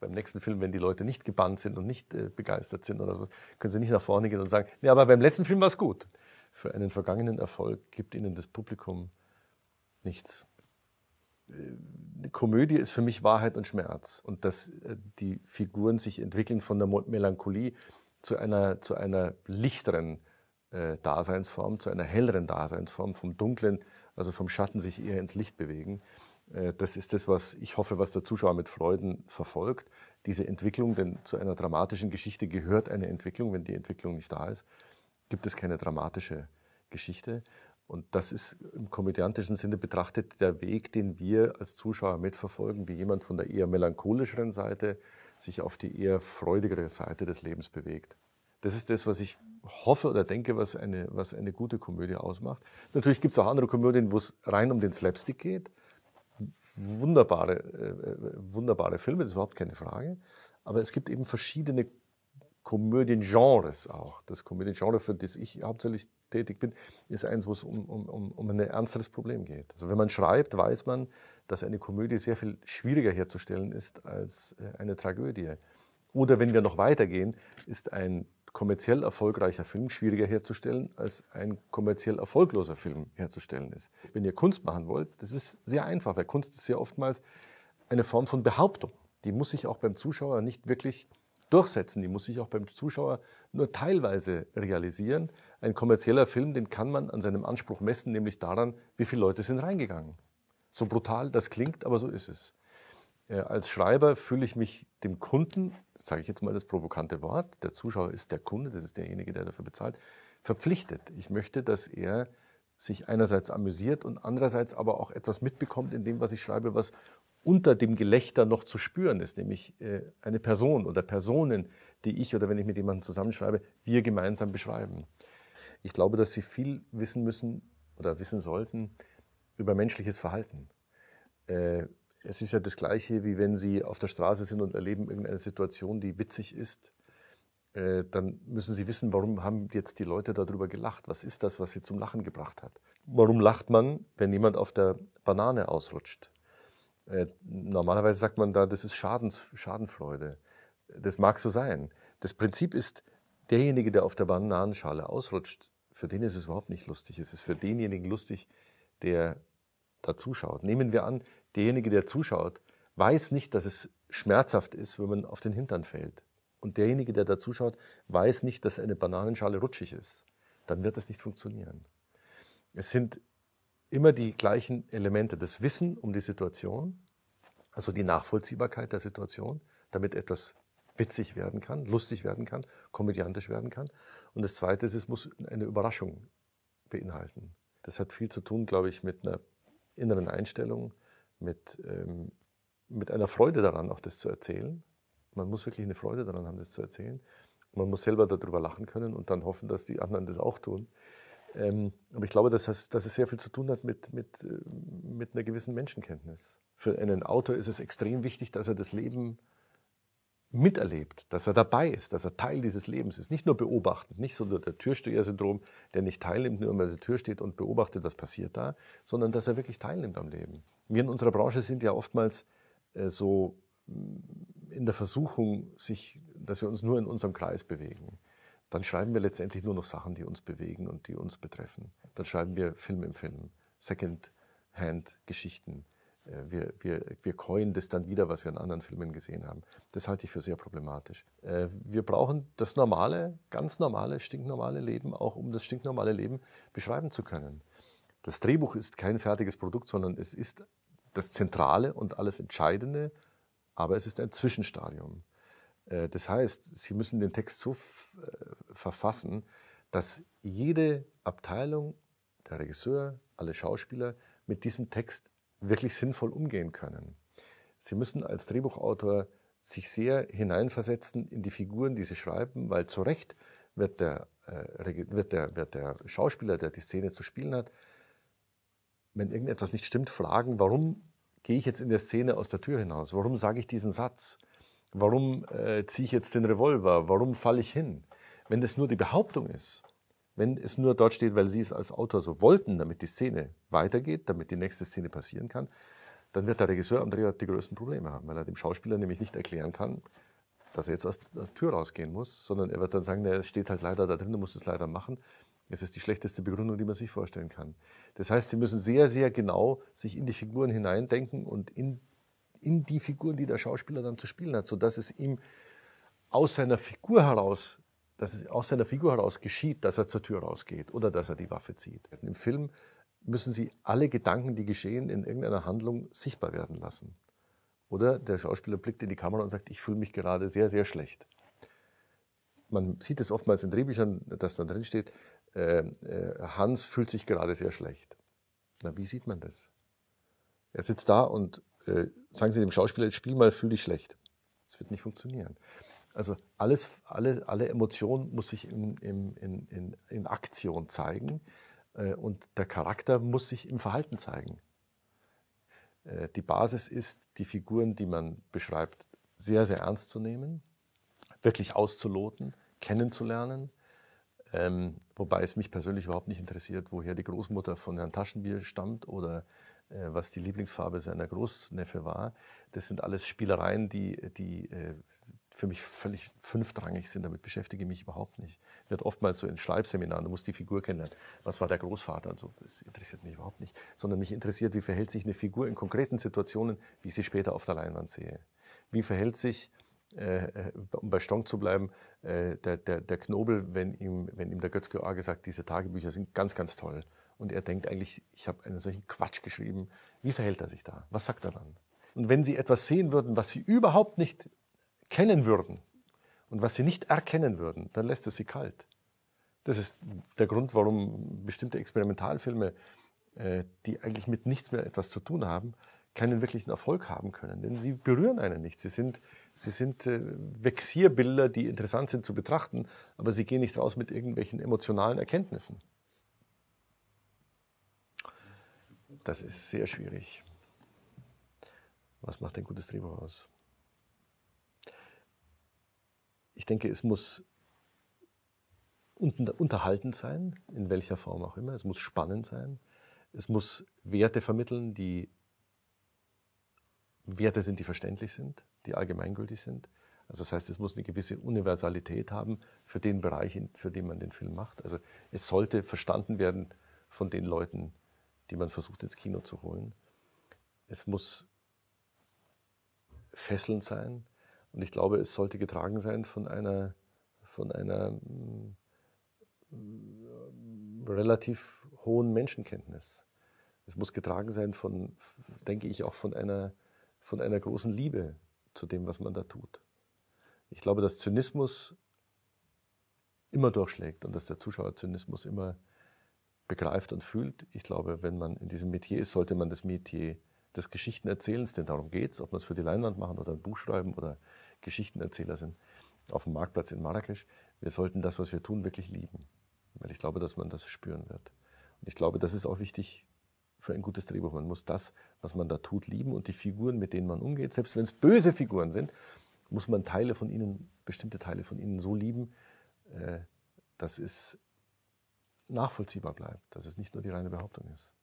Beim nächsten Film, wenn die Leute nicht gebannt sind und nicht äh, begeistert sind oder sowas, können sie nicht nach vorne gehen und sagen, nee, aber beim letzten Film war es gut. Für einen vergangenen Erfolg gibt ihnen das Publikum nichts. Äh, eine Komödie ist für mich Wahrheit und Schmerz. Und dass äh, die Figuren sich entwickeln von der Melancholie zu einer, zu einer lichteren äh, Daseinsform, zu einer helleren Daseinsform, vom Dunklen, also vom Schatten sich eher ins Licht bewegen. Äh, das ist das, was ich hoffe, was der Zuschauer mit Freuden verfolgt. Diese Entwicklung, denn zu einer dramatischen Geschichte gehört eine Entwicklung. Wenn die Entwicklung nicht da ist, gibt es keine dramatische Geschichte. Und das ist im komödiantischen Sinne betrachtet der Weg, den wir als Zuschauer mitverfolgen, wie jemand von der eher melancholischeren Seite sich auf die eher freudigere Seite des Lebens bewegt. Das ist das, was ich hoffe oder denke, was eine, was eine gute Komödie ausmacht. Natürlich gibt es auch andere Komödien, wo es rein um den Slapstick geht wunderbare, äh, wunderbare Filme, das ist überhaupt keine Frage. Aber es gibt eben verschiedene Komödiengenres auch. Das Komödiengenre, für das ich hauptsächlich tätig bin, ist eins, wo es um, um, um ein ernsteres Problem geht. Also wenn man schreibt, weiß man, dass eine Komödie sehr viel schwieriger herzustellen ist als äh, eine Tragödie. Oder wenn wir noch weitergehen, ist ein kommerziell erfolgreicher Film schwieriger herzustellen, als ein kommerziell erfolgloser Film herzustellen ist. Wenn ihr Kunst machen wollt, das ist sehr einfach, weil Kunst ist sehr oftmals eine Form von Behauptung. Die muss sich auch beim Zuschauer nicht wirklich durchsetzen, die muss sich auch beim Zuschauer nur teilweise realisieren. Ein kommerzieller Film, den kann man an seinem Anspruch messen, nämlich daran, wie viele Leute sind reingegangen. So brutal das klingt, aber so ist es. Äh, als Schreiber fühle ich mich dem Kunden, sage ich jetzt mal das provokante Wort, der Zuschauer ist der Kunde, das ist derjenige, der dafür bezahlt, verpflichtet. Ich möchte, dass er sich einerseits amüsiert und andererseits aber auch etwas mitbekommt in dem, was ich schreibe, was unter dem Gelächter noch zu spüren ist, nämlich äh, eine Person oder Personen, die ich oder wenn ich mit jemandem zusammenschreibe, wir gemeinsam beschreiben. Ich glaube, dass Sie viel wissen müssen oder wissen sollten über menschliches Verhalten äh, es ist ja das Gleiche, wie wenn Sie auf der Straße sind und erleben irgendeine Situation, die witzig ist. Äh, dann müssen Sie wissen, warum haben jetzt die Leute darüber gelacht? Was ist das, was sie zum Lachen gebracht hat? Warum lacht man, wenn jemand auf der Banane ausrutscht? Äh, normalerweise sagt man da, das ist Schadens, Schadenfreude. Das mag so sein. Das Prinzip ist, derjenige, der auf der Bananenschale ausrutscht, für den ist es überhaupt nicht lustig. Es ist für denjenigen lustig, der da zuschaut. Nehmen wir an, derjenige, der zuschaut, weiß nicht, dass es schmerzhaft ist, wenn man auf den Hintern fällt. Und derjenige, der da zuschaut, weiß nicht, dass eine Bananenschale rutschig ist. Dann wird das nicht funktionieren. Es sind immer die gleichen Elemente. Das Wissen um die Situation, also die Nachvollziehbarkeit der Situation, damit etwas witzig werden kann, lustig werden kann, komödiantisch werden kann. Und das Zweite ist, es muss eine Überraschung beinhalten. Das hat viel zu tun, glaube ich, mit einer inneren Einstellung, mit, ähm, mit einer Freude daran, auch das zu erzählen. Man muss wirklich eine Freude daran haben, das zu erzählen. Man muss selber darüber lachen können und dann hoffen, dass die anderen das auch tun. Ähm, aber ich glaube, dass, das, dass es sehr viel zu tun hat mit, mit, äh, mit einer gewissen Menschenkenntnis. Für einen Autor ist es extrem wichtig, dass er das Leben miterlebt, dass er dabei ist, dass er Teil dieses Lebens ist. Nicht nur beobachtend, nicht so der Türsteher-Syndrom, der nicht teilnimmt, nur immer der Tür steht und beobachtet, was passiert da, sondern dass er wirklich teilnimmt am Leben. Wir in unserer Branche sind ja oftmals äh, so mm, in der Versuchung, sich, dass wir uns nur in unserem Kreis bewegen. Dann schreiben wir letztendlich nur noch Sachen, die uns bewegen und die uns betreffen. Dann schreiben wir Film im Film, Second-Hand-Geschichten. Äh, wir, wir, wir coin das dann wieder, was wir in anderen Filmen gesehen haben. Das halte ich für sehr problematisch. Äh, wir brauchen das normale, ganz normale, stinknormale Leben, auch um das stinknormale Leben beschreiben zu können. Das Drehbuch ist kein fertiges Produkt, sondern es ist das Zentrale und alles Entscheidende, aber es ist ein Zwischenstadium. Äh, das heißt, Sie müssen den Text so verfassen, dass jede Abteilung, der Regisseur, alle Schauspieler mit diesem Text wirklich sinnvoll umgehen können. Sie müssen als Drehbuchautor sich sehr hineinversetzen in die Figuren, die Sie schreiben, weil zu Recht wird der, äh, wird der, wird der Schauspieler, der die Szene zu spielen hat, wenn irgendetwas nicht stimmt, fragen, warum gehe ich jetzt in der Szene aus der Tür hinaus? Warum sage ich diesen Satz? Warum äh, ziehe ich jetzt den Revolver? Warum falle ich hin? Wenn das nur die Behauptung ist, wenn es nur dort steht, weil sie es als Autor so wollten, damit die Szene weitergeht, damit die nächste Szene passieren kann, dann wird der Regisseur Andrea die größten Probleme haben, weil er dem Schauspieler nämlich nicht erklären kann, dass er jetzt aus der Tür rausgehen muss, sondern er wird dann sagen, es steht halt leider da drin, du musst es leider machen. Es ist die schlechteste Begründung, die man sich vorstellen kann. Das heißt, Sie müssen sehr, sehr genau sich in die Figuren hineindenken und in, in die Figuren, die der Schauspieler dann zu spielen hat, sodass es ihm aus seiner Figur heraus dass aus seiner Figur heraus geschieht, dass er zur Tür rausgeht oder dass er die Waffe zieht. Im Film müssen sie alle Gedanken, die geschehen, in irgendeiner Handlung sichtbar werden lassen. Oder der Schauspieler blickt in die Kamera und sagt, ich fühle mich gerade sehr, sehr schlecht. Man sieht es oftmals in Drehbüchern, dass dann drin steht, äh, äh, Hans fühlt sich gerade sehr schlecht. Na, wie sieht man das? Er sitzt da und äh, sagen Sie dem Schauspieler, spiel mal, fühl dich schlecht. Das wird nicht funktionieren. Also alles, alle, alle Emotion muss sich in, in, in, in Aktion zeigen äh, und der Charakter muss sich im Verhalten zeigen. Äh, die Basis ist, die Figuren, die man beschreibt, sehr, sehr ernst zu nehmen, wirklich auszuloten, kennenzulernen. Ähm, wobei es mich persönlich überhaupt nicht interessiert, woher die Großmutter von Herrn Taschenbier stammt oder äh, was die Lieblingsfarbe seiner Großneffe war. Das sind alles Spielereien, die, die äh, für mich völlig fünftrangig sind, damit beschäftige ich mich überhaupt nicht. Wird oftmals so in Schleibseminaren, du musst die Figur kennenlernen. Was war der Großvater und so? Das interessiert mich überhaupt nicht. Sondern mich interessiert, wie verhält sich eine Figur in konkreten Situationen, wie ich sie später auf der Leinwand sehe. Wie verhält sich äh, äh um bei Stonk zu bleiben, äh, der, der, der Knobel, wenn ihm, wenn ihm der Götz George sagt, diese Tagebücher sind ganz, ganz toll. Und er denkt eigentlich, ich habe einen solchen Quatsch geschrieben. Wie verhält er sich da? Was sagt er dann? Und wenn Sie etwas sehen würden, was Sie überhaupt nicht kennen würden und was sie nicht erkennen würden, dann lässt es sie kalt. Das ist der Grund, warum bestimmte Experimentalfilme, äh, die eigentlich mit nichts mehr etwas zu tun haben, keinen wirklichen Erfolg haben können, denn sie berühren einen nicht. Sie sind, sie sind äh, Vexierbilder, die interessant sind zu betrachten, aber sie gehen nicht raus mit irgendwelchen emotionalen Erkenntnissen. Das ist sehr schwierig. Was macht ein gutes Drehbuch aus? ich denke, es muss unterhaltend sein, in welcher Form auch immer. Es muss spannend sein. Es muss Werte vermitteln, die Werte sind, die verständlich sind, die allgemeingültig sind. Also das heißt, es muss eine gewisse Universalität haben für den Bereich, für den man den Film macht. Also es sollte verstanden werden von den Leuten, die man versucht ins Kino zu holen. Es muss fesselnd sein. Und ich glaube, es sollte getragen sein von einer, von einer mm, relativ hohen Menschenkenntnis. Es muss getragen sein von, denke ich, auch von einer, von einer großen Liebe zu dem, was man da tut. Ich glaube, dass Zynismus immer durchschlägt und dass der Zuschauer Zynismus immer begreift und fühlt. Ich glaube, wenn man in diesem Metier ist, sollte man das Metier des Geschichtenerzählens, denn darum geht es, ob man es für die Leinwand machen oder ein Buch schreiben oder Geschichtenerzähler sind, auf dem Marktplatz in Marrakesch. Wir sollten das, was wir tun, wirklich lieben, weil ich glaube, dass man das spüren wird. Und ich glaube, das ist auch wichtig für ein gutes Drehbuch. Man muss das, was man da tut, lieben und die Figuren, mit denen man umgeht, selbst wenn es böse Figuren sind, muss man Teile von ihnen, bestimmte Teile von ihnen so lieben, äh, dass es nachvollziehbar bleibt, dass es nicht nur die reine Behauptung ist.